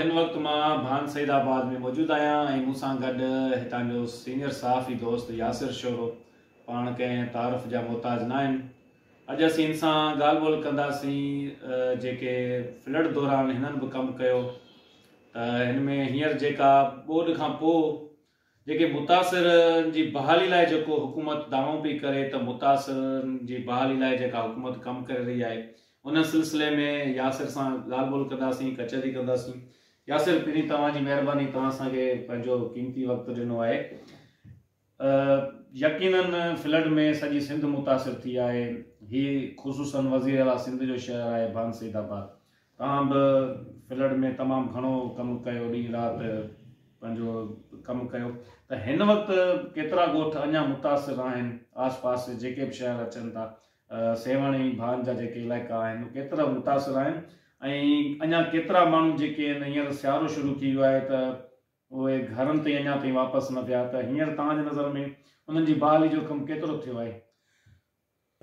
हिन वक़्तु मां भांसदाबाद में मौजूदु आहियां ऐं मूं गॾु हितां जो सीनियर साफ़ ई दोस्त यासिर शोरो पाण कंहिं तारीफ़ जा मोहताज न आहिनि अॼु असीं हिन सां ॻाल्हि ॿोल कंदासीं जेके फ्लड दौरान हिननि बि कमु कयो त हिन में हींअर जेका ॿोॾ खां पोइ जेके मुतासिर जी बहाली लाइ जेको हुकूमत दावो पई करे त मुतास जी बहाली लाइ जेका हुकूमत कमु करे रही आहे उन सिलसिले में यासिर सां ॻाल्हि ॿोल कंदासीं यासिर पहिरीं तव्हांजी महिरबानी तव्हां पंहिंजो क़ीमती वक़्तु ॾिनो आहे यकीननि फ्लड में सॼी सिंध मुतासिर थी आहे हीअ ख़ुशूसनि वज़ीर आला सिंध जो शहर आहे बांसीदाबाद तव्हां बि फ्लड में तमामु घणो कमु कयो ॾींहुं राति पंहिंजो कमु कयो त हिन वक़्तु केतिरा ॻोठ अञा मुतासिर आहिनि आस पास जेके बि शहर अचनि था सेवाणी भान जा जेके इलाइक़ा आहिनि केतिरा मुतासिर आहिनि અઈ અણા કેતરા માણો જે કે હિયર સિયારો શુરુ કીયો આય તો ઓય ઘરન તે અણા પે પાપસ ન પયા તા હિયર તાજર નજર મે ઉનજી બાલી જો કમ કેતરો થવાઈ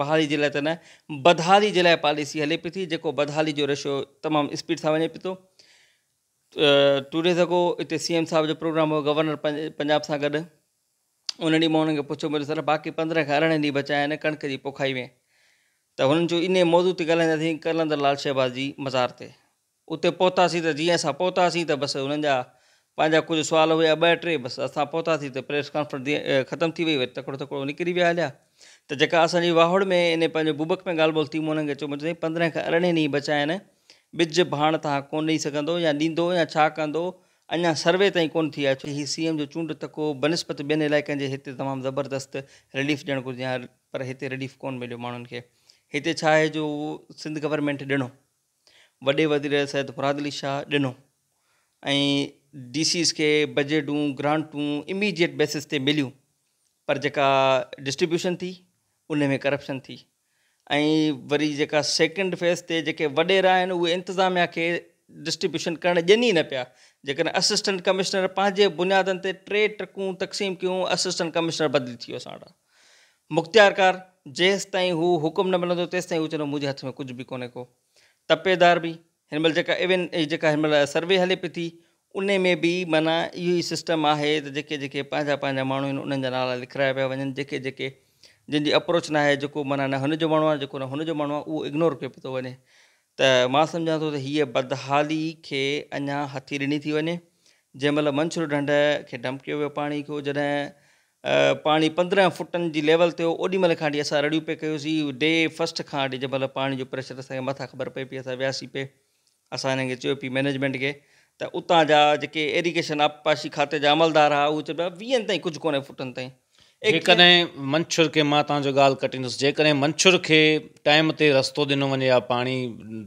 પહાડી જિલ્લા તને બધારી જિલ્લા પાલી સિ હલે પીતી જેકો બધારી જો રેશો તમામ સ્પીડ સા વજે પતો ટુડે સકો ઇતે સીએમ સાબ જો પ્રોગ્રામ હો ગવર્નર પં پنجاب સા ગડ ઉનડી મોન કે પૂછો મે બસ બાકી 15 ખારને ની બચાય ને કણકરી પોખાઈ મે तो हुननि जो इन मौज़ू ते कलंदर लाल शहबाज़ जी मज़ार से उते पहुतासीं त जीअं असां पहुतासीं त बसि हुननि जा पंहिंजा कुझु सुवाल हुया ॿ टे बसि असां पहुतासीं त प्रेस कॉन्फ्रेंस खत्म थी वई वरी तकड़ो तकिड़ो निकिरी हलिया त जेका असांजी वाहुड़ में इन पंहिंजे बुबक में ॻाल्हि ॿोल थी मूं हुननि खे चयो मुंहिंजे पंद्रहें खां अरिड़हें ॾींहुं बचा आहिनि भाण तव्हां कोन ॾेई या ॾींदो सर्वे ताईं को थी सी एम जो चूंड तको बनस्पत बन इलाइक़नि जे ज़बरदस्त रिलीफ ॾियणु घुरिजे पर इतने रिलीफ को मिलियो माण्हुनि खे हिते जो सिंध गवर्नमेंट दिनों वे वज़ीर सैद फुराद अली शाह ॾिनो ऐं डीसीस खे बजेटूं ग्रांटूं इमीडिएट बेसिस ते मिलियूं पर जेका डिस्ट्रीब्यूशन थी उनमें करप्शन थी वरी जेका सेकेंड फेज़ ते जेके वॾेरा आहिनि उहे इंतिज़ामिया खे डिस्ट्रीब्यूशन करणु ॾियनि न पिया जेकॾहिं असिस्टेंट कमिशनर पंहिंजे बुनियादनि ते टे ट्रकूं तक़सीम क्यों असिसटेंट कमिश्नर बदली थी असा असां वटां मुख़्तियारकार जैस ताईं हू हुकुम न मिलंदो तेस ताईं चलो मुझे हथ में कुछ भी कोन्हे को तपेदार बि हिन महिल इवन जेका हिन सर्वे हले पई थी उन में भी माना इहो ई सिस्टम आहे जे जेके जेके पंहिंजा पंहिंजा नाला लिखाया पाया वञनि जेके जेके जंहिंजी अप्रोच ना है जो माना न हुनजो माण्हू आहे जेको न हुनजो माण्हू इग्नोर कयो तो थो तो त मां सम्झां बदहाली के अञा हथी ॾिनी थी वञे जैमल महिल मंसूर के खे डंप पानी को जैसे पानी पंद्रह फुटन की लेवल ते हुओ मेल का वठी असां रड़ियूं पिए डे फस्ट का वठी जंहिं महिल पाणी जो प्रेशर असांखे मथां ख़बर पे पई असां वियासीं पे अस हिन खे मैनेजमेंट के त उतां जा जेके इरीगेशन आबपाशी खाते जा अमलदार हुआ उहे चवनि पिया वीहनि ताईं कुझु कोन्हे फुटनि मंछुर के मां तव्हांजो ॻाल्हि कटींदुसि जेकॾहिं मंछुर खे टाइम से रस्त दिनों वे हा पाणी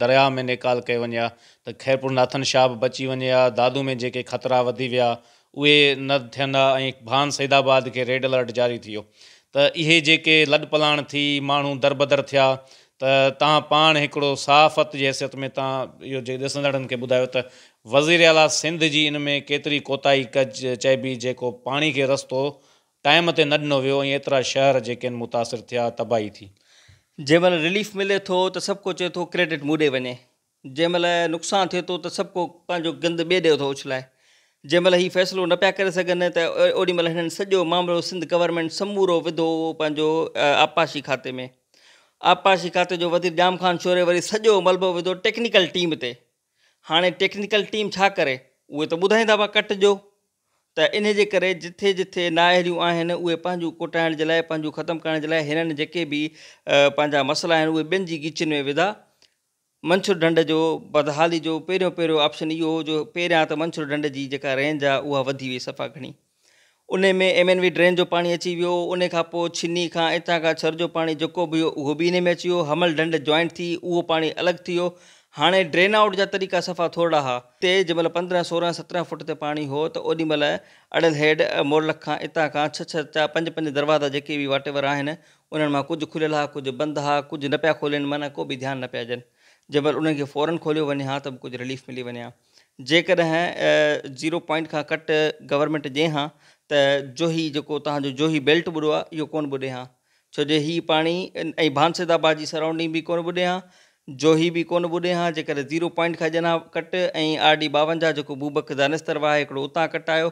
दरिया में निकाल कयो वञे हा त ख़ैरपुर नाथन शाह बची वञे हा दादू में जेके ख़तरा वधी विया उहे न थियनि हा ऐं भान सैदाबाद खे रेड अलर्ट जारी थी वियो त इहे जेके लॾ पलाण थी माण्हू दरबदर थिया त तव्हां पाण हिकिड़ो सहाफ़त जे हैसियत में तव्हां इहो जे ॾिसंदड़नि खे ॿुधायो त वज़ीर आला सिंध जी इन में केतिरी कोताही कज चइबी जेको पाणी खे रस्तो टाइम ते न ॾिनो वियो ऐं एतिरा शहर जेके आहिनि मुतासिर थिया तबाही थी जंहिंमहिल रिलीफ मिले थो त सभु को चए थो क्रेडिट मूं ॾे वञे जंहिंमहिल नुक़सानु थिए थो त सभु को पंहिंजो गंद ॿिए ॾे थो उछलाए जैमल हीउ फैसलो न पिया कर सघनि त ओॾीमहिल हिननि मामलो सिंध गवर्नमेंट समूरों विधो पंहिंजो आपाशी खाते में आपाशी खाते जो वज़ीर जाम ख़ान शोरे वरी सॼो मलबो विधो टेक्निकल टीम से हाँ टेक्निकल टीम छा करें उ तो बुधाइंदा हुआ कट जो त इन जे जिथे जिथे नाहिरियूं आहिनि उहे पंहिंजूं कुटाइण जे लाइ पंहिंजूं ख़तमु करण जे लाइ मसला आहिनि उहे ॿियनि में विधा मंछुर ढंड जो बदहाली जो पहिरियों पहिरियों ऑप्शन इहो हो जो पहिरियां त मंछुर ढंड की जेका रेंज आधी हुई सफ़ा घणी उन में एम एन वी ड्रेन जो पानी अची वो उन खां का इतना का हितां खां छर जो पाणी जेको बि हुयो उहो बि में अची वियो हमल ढंढ जॉइंट थी उहो पानी अलग थो हाँ हाणे ड्रेन आउट जा तरीक़ा सफ़ा थोड़ा हुआ ते जंहिंमहिल पंद्रहं सोरहं सत्रहं फुट ते पाणी हो तो ओॾी महिल अड़ल हेड मोरलख खां हितां खां छह छह जा पंज पंज दरवाज़ा जेके बि वाटेवर आहिनि उन्हनि मां कुझु खुलियल हुआ कुझु बंदि हुआ कुझु न पिया खोलन माना को भी ध्यान न पिया ॾियनि जब उन्हनि खे फौरन खोलियो वञे हा त बि रिलीफ मिली वञे हा ज़ीरो पॉइंट खां घटि गवर्नमेंट हाँ तो जोही जो तुम जेको जो ई बेल्ट ॿुधो आहे को कोन हाँ हा छो जे हीउ पाणी ऐं बांसिदाबाद सराउंडिंग भी को ॿुधे हाँ जोही भी को ॿुॾे हा जेकर ज़ीरो पॉइंट का जना कट ए आर डी ॿावंजाहु जो बूबक दानिस्तरवा आहे हिकिड़ो उतां कटायो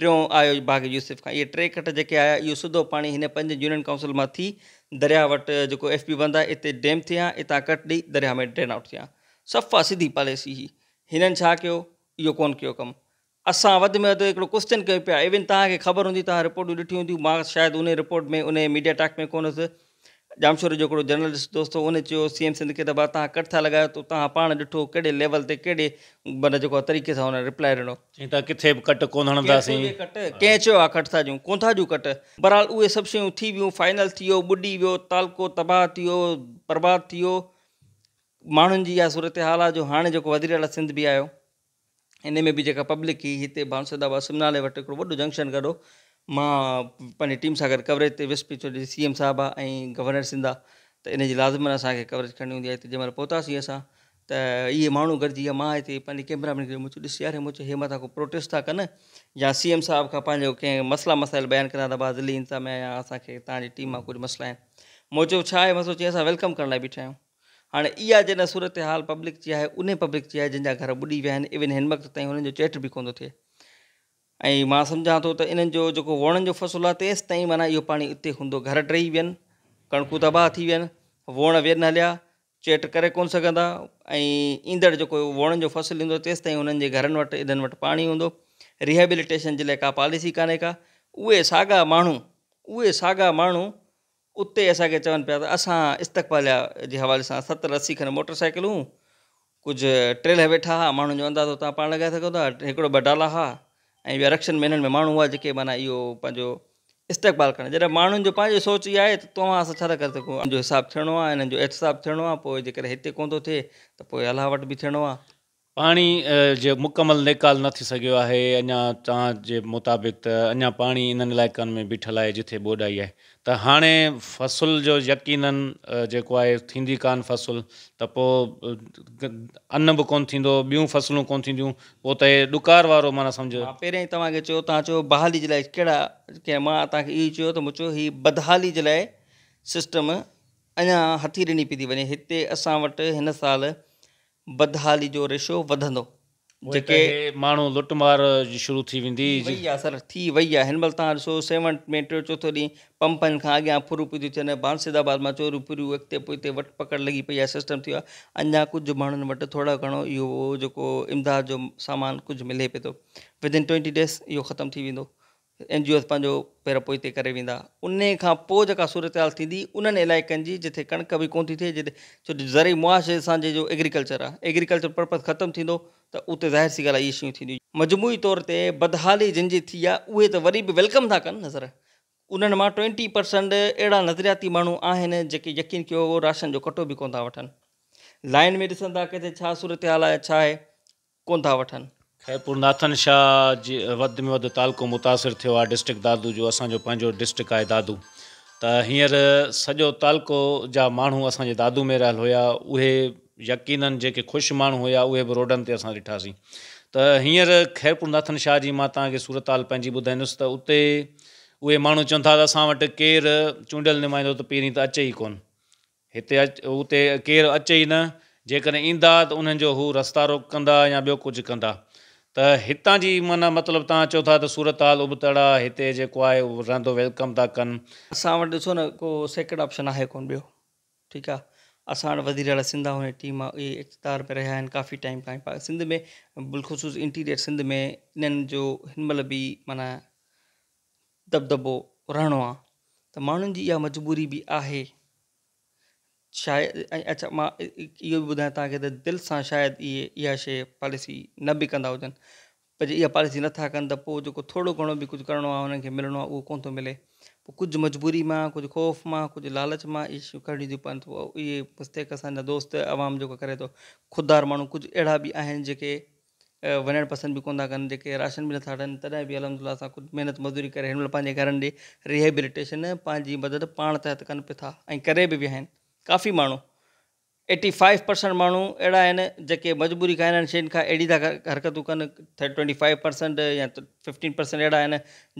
टियों आयो बाग़ यूसुफ का ये टे कट जेके आया इहो सिधो पाणी हिन पंज यूनियन काउंसिल में थी दरिया वटि जेको एफ पी बंद है इतने डैम थिया हितां कट दी दरिया में ड्रेन आउट थे सफ़ा सीधी पॉलिसी हुई हिननि छा कयो इहो कोन्ह कयो में वधि क्वेश्चन कयूं पिया इवन तव्हांखे ख़बर हूंदी तव्हां रिपोर्टूं ॾिठियूं हूंदियूं शायद उन रिपोर्ट में उन मीडिया टाक में कोन जामशोर जो जर्नलिस्ट दोस्त उन चयो सी एम सिंध खे त भाउ तव्हां कट था लॻायो त तो तव्हां पाण ॾिठो कहिड़े लेवल ते कहिड़े माना जेको तरीक़े से हुन रिप्लाए ॾिनो चई था किथे बि कट कोन कट कंहिं कट था जो कोन कट बरहाल उहे सभु शयूं थी फाइनल थी वियो ॿुॾी तालको तबाह थी वियो बर्बादु थी वियो सूरत हाल आहे जो हाणे जेको वज़ीर अला सिंध बि आयो इन में भी जेका पब्लिक हुई हिते बांसोदा सिमनाले वटि जंक्शन कढो मां पंहिंजी टीम से गॾु कवरेज ते वियुसि पिचर सी एम साहब आहे गवर्नर सिंधा आहे त इन लाज़मन असांखे कवरेज करणी हूंदी आहे त जंहिंमहिल पहुतासीं असां त इहे माण्हू गॾिजी कैमरामैन मुझे मुंहिंजो यार मुंहिंजो हे मथां को प्रोटेस्ट था कन या सी एम साहब का पंहिंजो मसला मसाइल बयान कनि था दिल्ली इंसा में या असांखे तव्हांजी टीम कुछ मसला आहिनि मुंहिंजो छा आहे वेलकम कर लाइ बीठा आहियूं हाणे इहा सूरत हाल पब्लिक की है उन पब्लिक की है जंहिंजा घर ॿुॾी वह इवन हिन वक़्तु ताईं हुननि जो चैट बि कोन थो ऐं मां सम्झां थो त इन्हनि जो जेको वणनि जो फ़सुलु आहे तेसि ताईं माना इहो पाणी उते हूंदो घर टही वियनि कणकूं तबाह थी वण वियनि हलिया चेट कर को सघंदा ऐं ईंदड़ जो फ़सुलु ईंदो तेसि ताईं हुननि जे घरनि वटि एॾनि वटि रिहेबिलिटेशन जे लाइ का पॉलिसी कान्हे का उहे साॻा माण्हू उहे साॻा माण्हू उते असांखे चवनि पिया त असां इस्तक़बाल जे हवाले सां सतरि असी खनि मोटरसाइकिलूं कुझु ट्रेल वेठा हुआ माण्हुनि जो अंदाज़ो तव्हां पाण लॻाए सघो था हिकिड़ो ऐं विरक्षण महीननि में माण्हू हुआ जेके माना इहो पंहिंजो इस्तेक़बाल कनि जॾहिं माण्हुनि जो पंहिंजो सोच इहा आहे त तव्हां असां छा था करे सघूं हिननि जो हिसाबु थियणो आहे हिननि जो एहतिसाबु थियणो आहे पानी जो मुकमल नेकाल न थी सघियो मुताबिक़ त पानी इन इलाक में बीठल है जिथे बोडाई है आहे त हाणे फ़सुल जो यकीन जो है थींदी कान फसल तो अन्न भी को कोन फसलू को डुकार वो माना सम्झो पे ई तव्हांखे चयो तव्हां चयो बहाली जे लाइ कहिड़ा कंहिं मां तव्हांखे इहो बदहाली जे लाइ सिस्टम अञा हथी ॾिनी पई थी वञे इतने असां साल बदहाली जो रेशो वधंदो जेके माण्हू लुटमार शुरू थी वेंदी वई आहे सर थी वई आहे हिन महिल तव्हां ॾिसो सेवन में टियों चोथों ॾींहुं पंपनि खां अॻियां फुरू पियूं थियूं थियनि बांसिदाबाद मां चोरियूं फुरियूं अॻिते पोइ हिते वटि पकड़ लॻी पई आहे सिस्टम थियो आहे अञा कुझु माण्हुनि वटि थोरो घणो इहो जेको इमदाद जो सामान कुझु मिले पियो थो विद इन ट्वेंटी डेज़ इहो ख़तमु थी वेंदो एन जी ओस पंहिंजो पेर पोइते करे वेंदा उन सूरत हाल थी उन्हनि इलाइक़नि जी जिथे कणक भी कोन थी जिते छो ज़री मुआशे असांजे जो एग्रीकल्चर आहे एग्रीकल्चर पर्पज़ खत्म थींदो तो उते ज़ाहिर सी ॻाल्हि ये इहे शयूं थींदियूं तौर पर बदहाली जिनकी थी उ उहे वरी भी वेलकम था कन नज़र उन्हनि ट्वेंटी परसेंट अड़ा नज़रियाती माण्हू आहिनि जेके यकीन कयो राशन जो कटो भी कोन था लाइन में ॾिसनि था सूरत हाल है छा आहे कोन हैपुर नाथन शाह जे में वधि तालको मुतासिर थियो डिस्ट्रिक्ट दादू जो असो पंहिंजो डिस्ट्रिक्ट आहे दादू त हींअर सजो तालको जा माण्हू अस दादू में रहियल हुआ उकीन यकीननि खुश मू माण्हू हुया उहे बि रोडनि ते त हींअर ख़ैरपुर शाह जी मां तव्हांखे सूरत हाल पंहिंजी ॿुधाईंदुसि त उते उहे माण्हू चवनि था त असां वटि केरु चूंडियल निमाईंदो त अचे ही कोन हिते अच उते केरु अचे ही न जेकॾहिं ईंदा त उन्हनि रस्ता रोक कंदा या ॿियो कुझु कंदा त हितां जी माना मतलब तव्हां चओ था सूरत हाल उबतड़ा इतने जेको आहे उहो वेलकम था कनि असां न को सेकेंड ऑप्शन है को बो ठीक आहे असां सिंधा हुन टीम ये इहे में रहा काफ़ी टाइम का सिंध में बिलख़ुसूस इंटीरियर सिंध में इन जो हिन महिल माना दबदबो रहणो आहे त माण्हुनि जी इहा मजबूरी भी है शायद अच्छा मां इहो बि ॿुधायां तव्हांखे त दिलि सां शायदि इहे इहा शइ पॉलिसी न भी कंदा हुजनि पर जे इहा पॉलिसी नथा कनि त जो जेको थोरो घणो बि कुझु करिणो आहे हुननि खे मिलणो आहे उहो कोन थो मिले पोइ कुझु मजबूरी मां कुछ ख़ौफ़ मां कुझु लालच मां ये शयूं करणी थियूं ये पोइ इहे मुस्तेक असांजा दोस्त आवाम जेको करे तो ख़ुददार माण्हू कुछ अहिड़ा भी आहिनि जेके वञणु पसंदि बि कोन था जेके राशन भी नथा वठनि तॾहिं बि अलहमदिल्ला सां कुझु महिनत मज़दूरी करे हिन महिल पंहिंजे घरनि ॾे रिहेबिलिटेशन पंहिंजी मदद पाण तहत कनि पिया था ऐं करे बि विया आहिनि काफ़ी माण्हू एटी फाइव परसेंट माण्हू अड़ा जे मजबूरी खाने आहिनि शयुनि खां था हरकतूं कनि ट्वेंटी फाइव परसेंट या फिफ्टीन परसेंट अड़ा आहिनि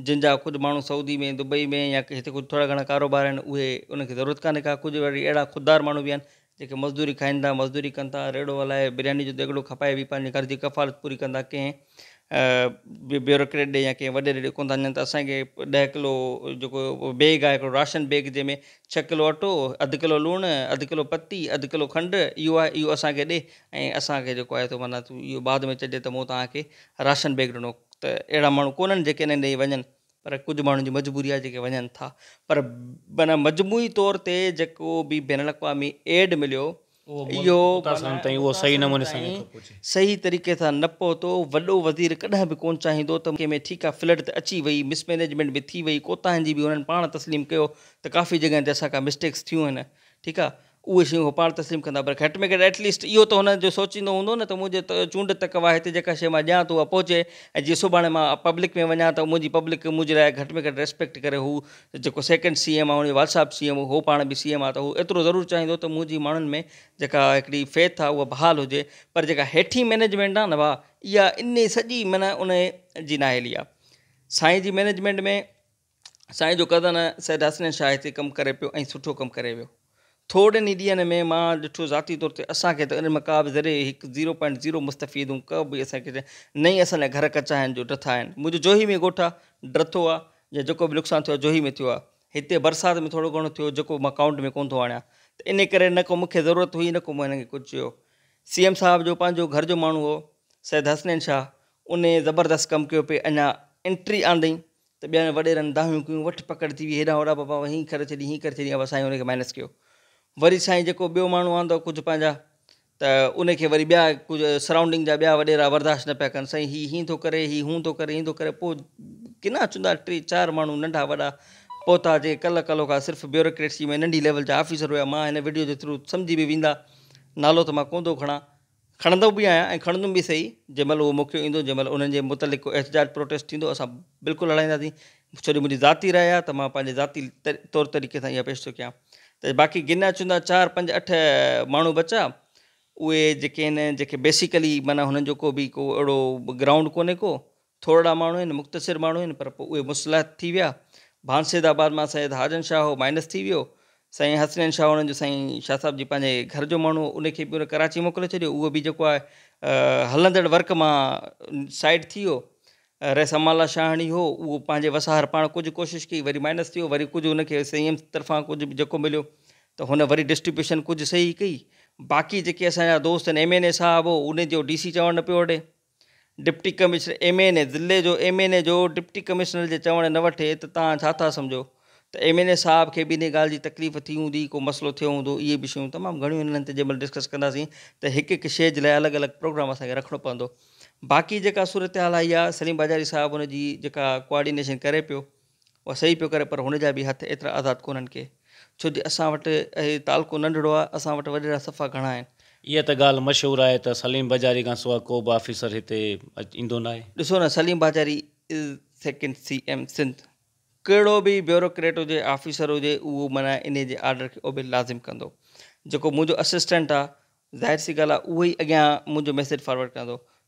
जिन जा कुझु माण्हू सऊदी में दुबई में या हिते कुझु थोरा घणा कारोबार आहिनि उहे उनखे ज़रूरत कान्हे का कुझु वरी अहिड़ा ख़ुददार मू भी जो मज़दूरी खाइनि था मज़दूरी कनि था रेड़ो हल्ए बिरयानी जो देगड़ो खपाए भी घर की कफ़ालत पूरी कंदा कंहिं ब्यूरोक्रेट या कंहिं वॾे ॾे ॾुकूं था वञनि किलो जेको बैग आहे राशन बेग जैमें छह किलो अटो अध किलो लूण अधु किलो पत्ती अधु किलो खंड इहो आहे इहो असांखे ॾे ऐं असांखे तो माना तूं बाद में चे तो राशन बेग ॾिनो तो अड़ा माण्हू कोन्हनि जेके वन पर कुछ माण्हुनि जी मजबूरी आहे जेके वञनि था पर माना मजमूई तौर ते जेको बि बैन अवी एड मिलो तो इहो ताईं उहो सही नमूने सां सही तरीक़े सां न पहुतो वॾो वज़ीर कॾहिं बि कोन चाहींदो त कंहिंमें ठीकु आहे फ्लड त अची वई मिसमेनेजमेंट बि थी वई कोताहिन जी बि हुननि पाण तस्लीम कयो त काफ़ी जॻहियुनि ते असांखां मिस्टेक्स थियूं आहिनि ठीकु आहे उहे शयूं उहो पाण तस्लीम कंदा पर घटि में घटि एटलीस्ट इहो त हुन जो सोचींदो हूंदो न त मुंहिंजे चूंड तक वाहिते जेका शइ मां ॾियां थो उहा पहुचे ऐं जीअं सुभाणे मां पब्लिक में वञा त मुंहिंजी पब्लिक मुंहिंजे लाइ घटि में घटि रेस्पेक्ट करे हू जेको सेकेंड सी एम आहे हुनजो वालसाहब सी एम हो पाण बि सी एम आहे त हू एतिरो ज़रूरु चाहींदो त मुंहिंजी माण्हुनि में जेका हिकिड़ी फेथ आहे उहा बहाल हुजे पर जेका हेठी मैनेजमेंट आहे न भाउ इहा इन सॼी माना उन जी नाहेली आहे साईं जी मैनेजमेंट में साईं जो कज़न सैद हसन शाह हिते कमु करे पियो ऐं सुठो कमु करे वियो थोड़े ही ॾींहंनि में मां ॾिठो ज़ाती तौर ते असांखे त इन मक़ाम ज़रिए हिकु ज़ीरो पॉइंट ज़ीरो मुस्तफ़ीदूं का कभी असांखे नई असा घर कचा आहिनि जो डथा आहिनि जोही में ॻोठु आहे डथो आहे या जेको बि नुक़सानु थियो जोही में थियो आहे हिते में थोरो घो थियो जेको मां में कोन्ह थो आणियां इन करे न को मूंखे ज़रूरत हुई न को मां सी एम साहब जो पंहिंजो घर जो माण्हू हुओ सैद हसनैन शाह उन्हें ज़बरदस्त कम किया पे अञा एंट्री आंदई तो ॿियनि वॾेरनि दाहियूं कयूं वठि पकड़ हुई वई हेॾां होॾां बाबा हीअं करे छॾी हीअं करे छॾी असां हुनखे माइनस कयो वरी साईं जेको ॿियो माण्हू आंदो कुझु पंहिंजा त उनखे वरी ॿिया कुझु सराउंडिंग जा ॿिया वॾेरा बर्दाश्त न पाया कनि साईं हीउ हीअं थो करे हीउ हूं थो करे हीअं थो करे किना चुंदा टे चारि माण्हू नंढा वॾा पहुता जे कल कलो खां सिर्फ़ु ब्यूरोक्रेसी में नंढी लेवल जा ऑफिसर हुआ मां वीडियो के थ्रू समझी भी वेंदा नालो तो मां कोन थो खणां खणंदो बि आहियां सही जंहिंमहिल उहो मौक़ो ईंदो जंहिंमहिल उन्हनि जे मुतलिक़ को एहतजाज प्रोटेस्ट थींदो असां बिल्कुलु हलाईंदासीं छो जो ज़ाती राय आहे त मां ज़ाती तौर तरीक़े से यह पेश थो कयां तो बाक़ी गिना चुना चार पंज अठ मू बचा उहे जेके बेसिकली माना हुननि जो को बि को अहिड़ो ग्राउंड कोन्हे को थोड़ा माण्हू आहिनि मुख़्तसिर माण्हू आहिनि पर पोइ उहे भानसेदाबाद मां साईं हाजन शाह हो माइनस थी साई साईं हसनैन शाह हुननि जो शाह साहब जी पंहिंजे घर जो माण्हू उनखे बि हुन कराची मोकिले छॾियो उहो बि जेको आहे वर्क में साइड थी રેસામાલા શાહણી હો ઓ પાજે વસાર પાણ કુજ કોશિશ કી વરી માઈનસ થિયો વરી કુજ ઉનકે સીએમ તરફા કુજ જકો મિલ્યો તો હને વરી ડિસ્ટ્રિબ્યુશન કુજ સહી કી બાકી જેકે સયા દોસ્ત એમએનએ સાહેબ ઉને જો ડીસી ચવણ ન પ્યોટે ડીપટી કમિશનર એમએનએ જિલ્લા જો એમએનએ જો ડીપટી કમિશનર જે ચવણે ન વઠે તા સાથા સમજો तो एम एन ए साहब खे भी इन ॻाल्हि जी तकलीफ़ थी हूँ को मसलो थो हों इहे बि शयूं तमामु घणियूं हिननि डिस्कस कंदासीं त हिकु हिकु शइ जे लाइ अलॻि अलॻि प्रोग्राम असांखे रखिणो पवंदो बाक़ी जेका सूरत हाल आई है सलीम बाजारी साहब उनकी जी कोआर्डिनेशन करें पियो उहा सही पो कर पर उनजा भी हथ एत आज़ाद को छो जो असट तालको नंढिड़ो आहे असां वटि वॾेरा सफ़ा घणा आहिनि इहा त ॻाल्हि मशहूरु सलीम बाजारी का सवाइ को बि ऑफिसर इतने इंदो ना आहे ॾिसो न सलीम बाजारी is second C M Sindh कड़ो भी ब्यूरोक्रेट हुजे ऑफिसर हुजे माना इन जे आडर खे लाज़िम कंदो जेको मुंहिंजो असिस्टेंट आहे ज़ाहिर सी ॻाल्हि आहे उहो मैसेज फॉरवर्ड कह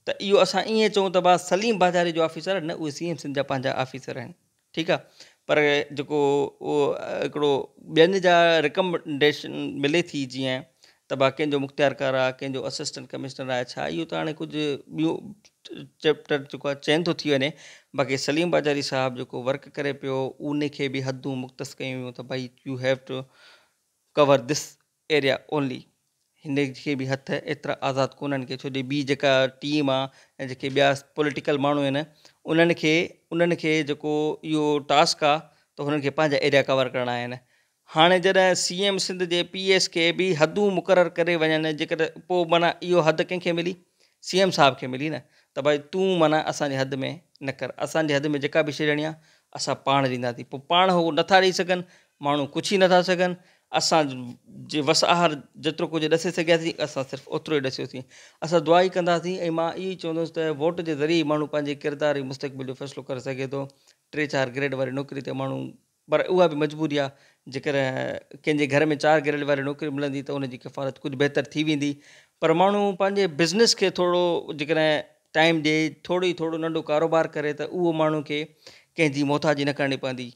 तो इहो असां ईअं चऊं त भाउ सलीम बाज़ारी जो ऑफिसर न उहे सी एम सिंध जा ऑफिसर आहिनि ठीकु आहे पर जो उहो हिकिड़ो ॿियनि रिकमेंडेशन मिले थी जीअं तबा कंहिंजो मुख़्तियारकार आहे कंहिंजो असिस्टेंट कमिशनर आहे छा इहो त हाणे कुझु चैप्टर जेको आहे चेंज थो थी बाक़ी सलीम बाजारी साहब जो वर्क करें पियो उन भी हदू हदूं मुख़्तस कयूं हुयूं त you have to cover this area only हिन खे बि हथ एतिरा आज़ाद को खे छो जो ॿी टीम आहे ऐं पॉलिटिकल माण्हू आहिनि उन्हनि खे उन्हनि खे टास्क आहे त हुननि खे एरिया कवर करिणा आहिनि हाँ जै सी एम सिंध के पी एस के भी हदू मुकर करे वञनि जेकर माना यो हद कें मिली सी एम साहब के मिली न त भई तूं माना अस हद में न कर असांजे हद में जेका बि शइ ॾियणी पा असां पाण ॾींदासीं पोइ पाण हू नथा ॾेई सघनि माण्हू कुझु ई नथा सघनि असां जे वसआहार जेतिरो कुझु ॾसे सघियासीं असां सिर्फ़ु ओतिरो दुआ ई कंदासीं ऐं मां इहो वोट जे ज़रिए माण्हू पंहिंजे किरदार मुस्तबिल फैसलो जो फ़ैसिलो करे सघे टे चार ग्रेड वाली नौकरी ते माण्हू पर उहा बि मजबूरी आहे जर कें घर में चार गिरल वाली नौकरी मिली तो उनजी किफ़ालत कुछ बेहतर थी वेंदी पर माण्हू पंहिंजे बिज़नेस के थोरो जर टाइम ॾिए थोरी थोरो नंढो कारोबार करे तो उहो माण्हू खे कंहिंजी मोहताजी न करनी पवी